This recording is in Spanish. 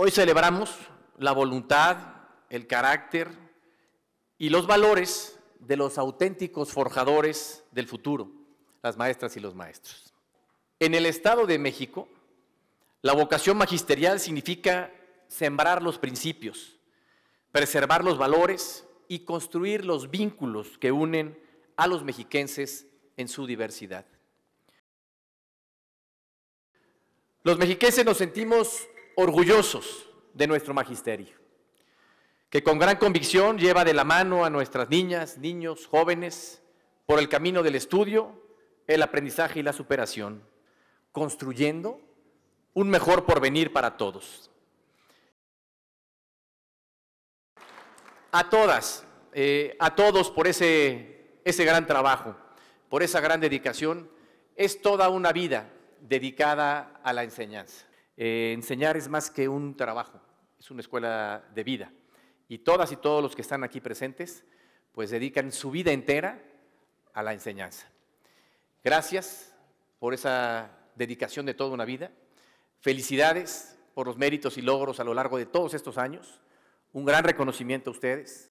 Hoy celebramos la voluntad, el carácter y los valores de los auténticos forjadores del futuro, las maestras y los maestros. En el Estado de México, la vocación magisterial significa sembrar los principios, preservar los valores y construir los vínculos que unen a los mexiquenses en su diversidad. Los mexiquenses nos sentimos orgullosos de nuestro magisterio, que con gran convicción lleva de la mano a nuestras niñas, niños, jóvenes, por el camino del estudio, el aprendizaje y la superación, construyendo un mejor porvenir para todos. A todas, eh, a todos por ese, ese gran trabajo, por esa gran dedicación, es toda una vida dedicada a la enseñanza. Eh, enseñar es más que un trabajo, es una escuela de vida. Y todas y todos los que están aquí presentes, pues dedican su vida entera a la enseñanza. Gracias por esa dedicación de toda una vida. Felicidades por los méritos y logros a lo largo de todos estos años. Un gran reconocimiento a ustedes.